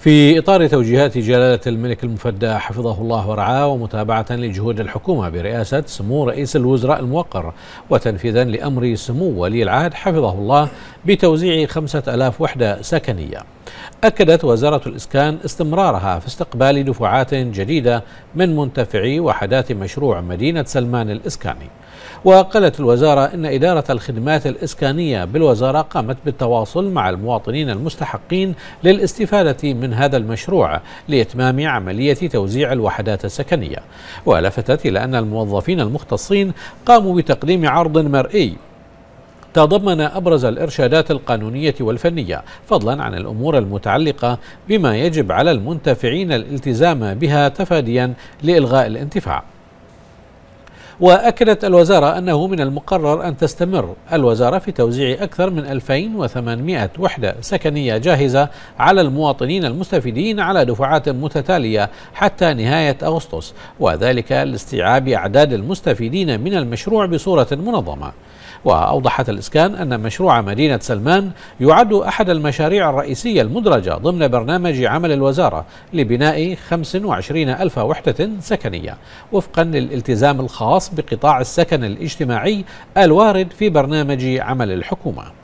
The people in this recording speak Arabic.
في إطار توجيهات جلالة الملك المفدى حفظه الله ورعاه ومتابعة لجهود الحكومة برئاسة سمو رئيس الوزراء الموقر وتنفيذا لأمر سمو ولي العهد حفظه الله بتوزيع خمسة ألاف وحدة سكنية أكدت وزارة الإسكان استمرارها في استقبال دفعات جديدة من منتفعي وحدات مشروع مدينة سلمان الإسكاني وقالت الوزارة إن إدارة الخدمات الإسكانية بالوزارة قامت بالتواصل مع المواطنين المستحقين للاستفادة من هذا المشروع لإتمام عملية توزيع الوحدات السكنية ولفتت إلى أن الموظفين المختصين قاموا بتقديم عرض مرئي تضمن ابرز الارشادات القانونيه والفنيه فضلا عن الامور المتعلقه بما يجب على المنتفعين الالتزام بها تفاديا لالغاء الانتفاع وأكدت الوزارة أنه من المقرر أن تستمر الوزارة في توزيع أكثر من 2800 وحدة سكنية جاهزة على المواطنين المستفيدين على دفعات متتالية حتى نهاية أغسطس وذلك لاستيعاب أعداد المستفيدين من المشروع بصورة منظمة وأوضحت الإسكان أن مشروع مدينة سلمان يعد أحد المشاريع الرئيسية المدرجة ضمن برنامج عمل الوزارة لبناء 25 ألف وحدة سكنية وفقا للالتزام الخاص بقطاع السكن الاجتماعي الوارد في برنامج عمل الحكومه